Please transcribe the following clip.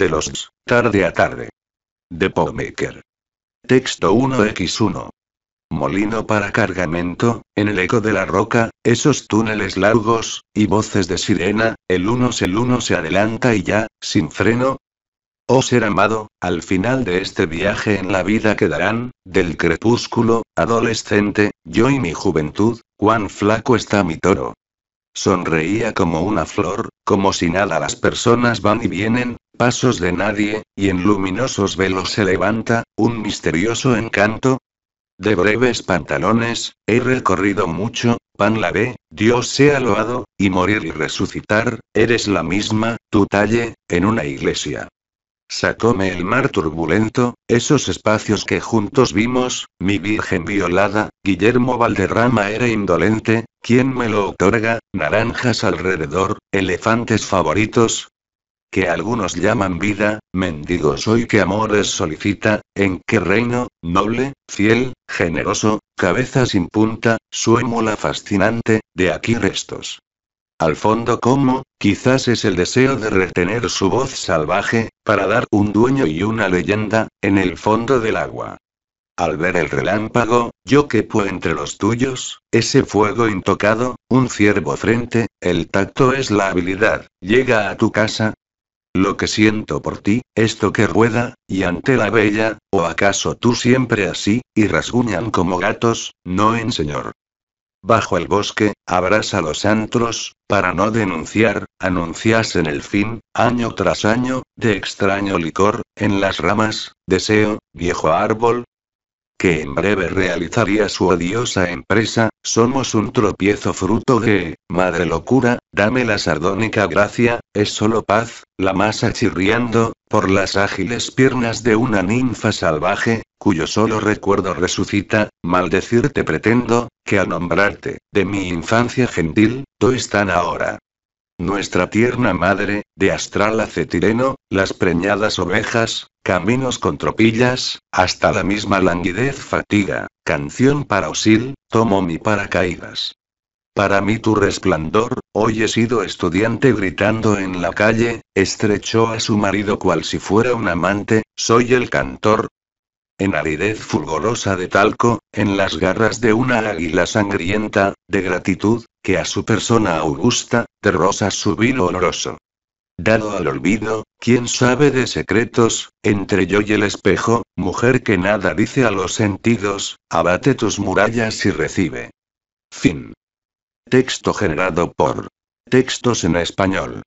de los Tarde a Tarde. De Powmaker. Texto 1x1. Molino para cargamento, en el eco de la roca, esos túneles largos, y voces de sirena, el uno el uno se adelanta y ya, sin freno. Oh ser amado, al final de este viaje en la vida quedarán, del crepúsculo, adolescente, yo y mi juventud, cuán flaco está mi toro. Sonreía como una flor, como si nada las personas van y vienen, pasos de nadie, y en luminosos velos se levanta, un misterioso encanto. De breves pantalones, he recorrido mucho, pan la ve, Dios sea loado, y morir y resucitar, eres la misma, tu talle, en una iglesia. Sacóme el mar turbulento, esos espacios que juntos vimos, mi virgen violada, Guillermo Valderrama era indolente, ¿quién me lo otorga? Naranjas alrededor, elefantes favoritos, que algunos llaman vida, mendigo soy que amores solicita, en qué reino, noble, fiel, generoso, cabeza sin punta, suémula fascinante, de aquí restos. Al fondo como, quizás es el deseo de retener su voz salvaje, para dar un dueño y una leyenda, en el fondo del agua. Al ver el relámpago, yo que puedo entre los tuyos, ese fuego intocado, un ciervo frente, el tacto es la habilidad, llega a tu casa, lo que siento por ti, esto que rueda, y ante la bella, o acaso tú siempre así, y rasguñan como gatos, no en señor. Bajo el bosque, abrasa los antros, para no denunciar, anuncias en el fin, año tras año, de extraño licor, en las ramas, deseo, viejo árbol, que en breve realizaría su odiosa empresa, somos un tropiezo fruto de, madre locura, dame la sardónica gracia, es solo paz, la masa chirriando, por las ágiles piernas de una ninfa salvaje, cuyo solo recuerdo resucita, maldecirte pretendo, que al nombrarte, de mi infancia gentil, tú están ahora, nuestra tierna madre, de astral acetileno, las preñadas ovejas, caminos con tropillas, hasta la misma languidez fatiga, canción para Osil, tomo mi paracaídas. Para mí tu resplandor, hoy he sido estudiante gritando en la calle, estrechó a su marido cual si fuera un amante, soy el cantor. En aridez fulgorosa de talco, en las garras de una águila sangrienta, de gratitud, que a su persona augusta, de rosa su vino oloroso. Dado al olvido, quién sabe de secretos, entre yo y el espejo, mujer que nada dice a los sentidos, abate tus murallas y recibe. Fin. Texto generado por Textos en Español.